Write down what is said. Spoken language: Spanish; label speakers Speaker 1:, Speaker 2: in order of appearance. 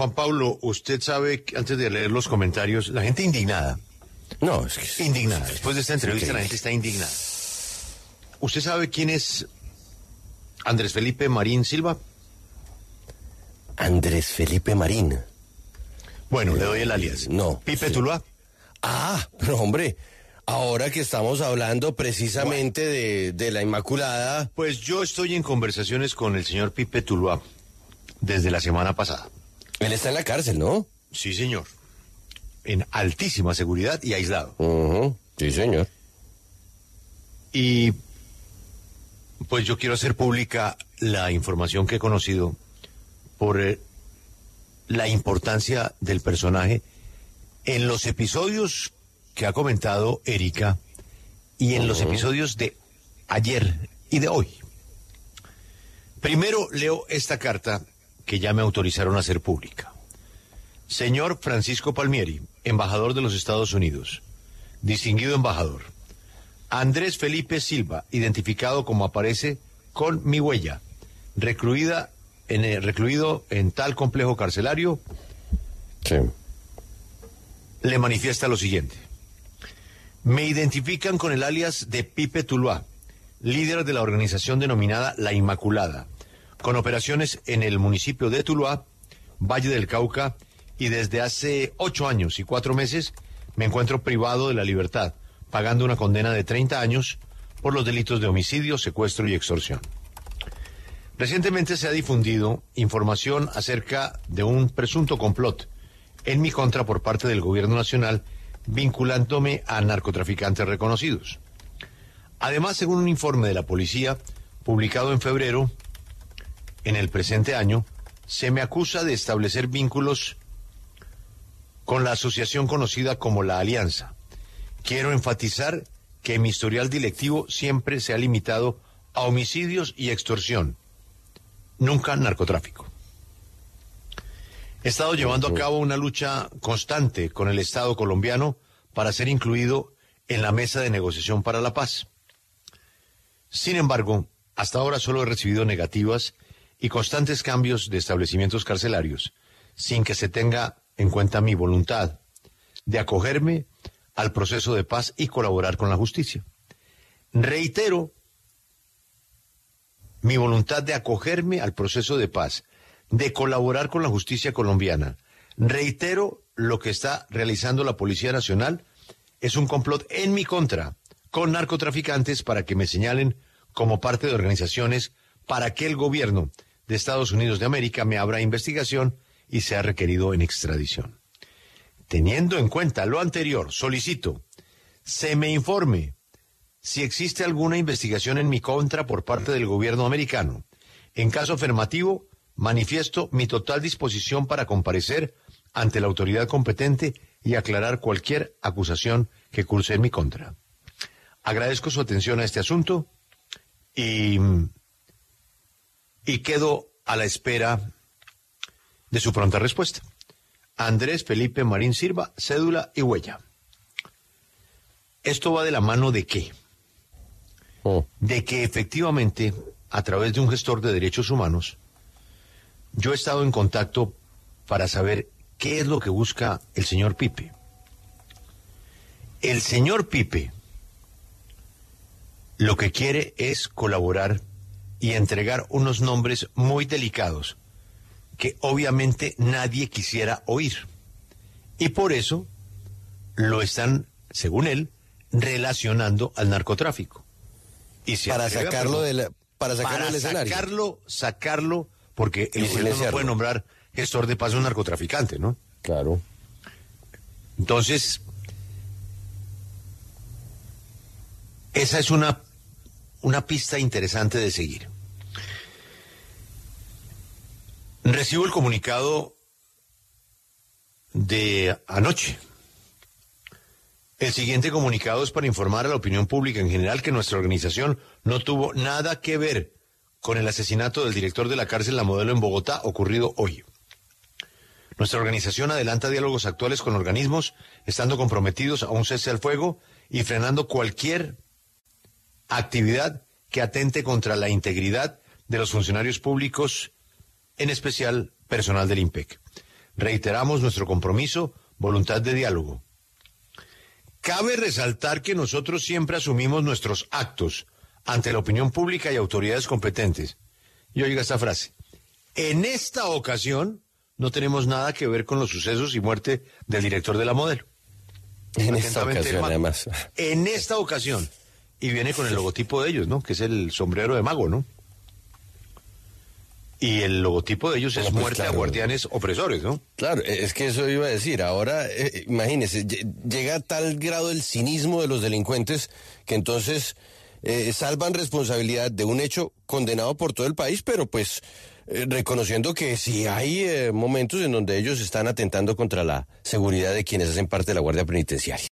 Speaker 1: Juan Pablo, usted sabe, que antes de leer los comentarios, la gente indignada. No, es que... Indignada. Después de esta entrevista la gente está indignada. ¿Usted sabe quién es Andrés Felipe Marín Silva? Andrés Felipe Marín. Bueno, le doy el eh, alias. No. Pipe Tuluá. Ah, pero hombre. Ahora que estamos hablando precisamente de, de, la Inmaculada. Pues yo estoy en conversaciones con el señor Pipe Tuluá desde la semana pasada. Él está en la cárcel, ¿no? Sí, señor. En altísima seguridad y aislado. Sí, señor. Y pues yo quiero hacer pública la información que he conocido por eh, la importancia del personaje en los episodios que ha comentado Erika y en los episodios de ayer y de hoy. Primero leo esta carta que ya me autorizaron a hacer pública. Señor Francisco Palmieri, embajador de los Estados Unidos, distinguido embajador. Andrés Felipe Silva, identificado como aparece con mi huella, recluida en, el, eh, recluido en tal complejo carcelario, le manifiesta lo siguiente. Me identifican con el alias de Pipe Tuluá, líder de la organización denominada La Inmaculada, con operaciones en el municipio de Tuluá, Valle del Cauca, y desde hace ocho años y cuatro meses me encuentro privado de la libertad, pagando una condena de 30 años por los delitos de homicidio, secuestro y extorsión. Recientemente se ha difundido información acerca de un presunto complot en mi contra por parte del gobierno nacional vinculándome a narcotraficantes reconocidos. Además, según un informe de la policía publicado en febrero, en el presente año, se me acusa de establecer vínculos con la asociación conocida como la Alianza. Quiero enfatizar que mi historial directivo siempre se ha limitado a homicidios y extorsión, nunca narcotráfico. He estado llevando a cabo una lucha constante con el Estado colombiano para ser incluido en la mesa de negociación para la paz. Sin embargo, hasta ahora solo he recibido negativas y constantes cambios de establecimientos carcelarios, sin que se tenga en cuenta mi voluntad de acogerme al proceso de paz y colaborar con la justicia. Reitero mi voluntad de acogerme al proceso de paz, de colaborar con la justicia colombiana. Reitero lo que está realizando la Policía Nacional es un complot en mi contra con narcotraficantes para que me señalen como parte de organizaciones para que el gobierno de Estados Unidos de América, me habrá investigación y se ha requerido en extradición. Teniendo en cuenta lo anterior, solicito se me informe si existe alguna investigación en mi contra por parte del gobierno americano. En caso afirmativo, manifiesto mi total disposición para comparecer ante la autoridad competente y aclarar cualquier acusación que curse en mi contra. Agradezco su atención a este asunto y mm, y quedo a la espera de su pronta respuesta. Andrés Felipe Marín Silva, cédula y huella. ¿Esto va de la mano de qué? Oh. De que efectivamente, a través de un gestor de derechos humanos, yo he estado en contacto para saber qué es lo que busca el señor Pipe. El señor Pipe lo que quiere es colaborar y entregar unos nombres muy delicados que obviamente nadie quisiera oír. Y por eso lo están, según él, relacionando al narcotráfico. Y para sacarlo de para sacarlo sacarlo, sacarlo, porque el gobierno no puede nombrar gestor de paso un narcotraficante, ¿no? Claro. Entonces, esa es una una pista interesante de seguir. Recibo el comunicado de anoche. El siguiente comunicado es para informar a la opinión pública en general que nuestra organización no tuvo nada que ver con el asesinato del director de la cárcel La Modelo en Bogotá ocurrido hoy. Nuestra organización adelanta diálogos actuales con organismos, estando comprometidos a un cese al fuego y frenando cualquier actividad que atente contra la integridad de los funcionarios públicos, en especial personal del IMPEC. Reiteramos nuestro compromiso, voluntad de diálogo. Cabe resaltar que nosotros siempre asumimos nuestros actos ante la opinión pública y autoridades competentes. Y oiga esta frase. En esta ocasión no tenemos nada que ver con los sucesos y muerte del director de la modelo. En esta ocasión, además. En esta ocasión y viene con el logotipo de ellos, ¿no? Que es el sombrero de mago, ¿no? Y el logotipo de ellos ah, es pues muerte a guardianes opresores, ¿no? Claro, e-, es que eso iba a decir. Ahora, eh, imagínese, imagínense, llega a tal grado el cinismo de los delincuentes que entonces eh, salvan responsabilidad de un hecho condenado por todo el país, pero pues eh, reconociendo que sí hay momentos en donde ellos están atentando contra la seguridad de quienes hacen parte de la Guardia Penitenciaria.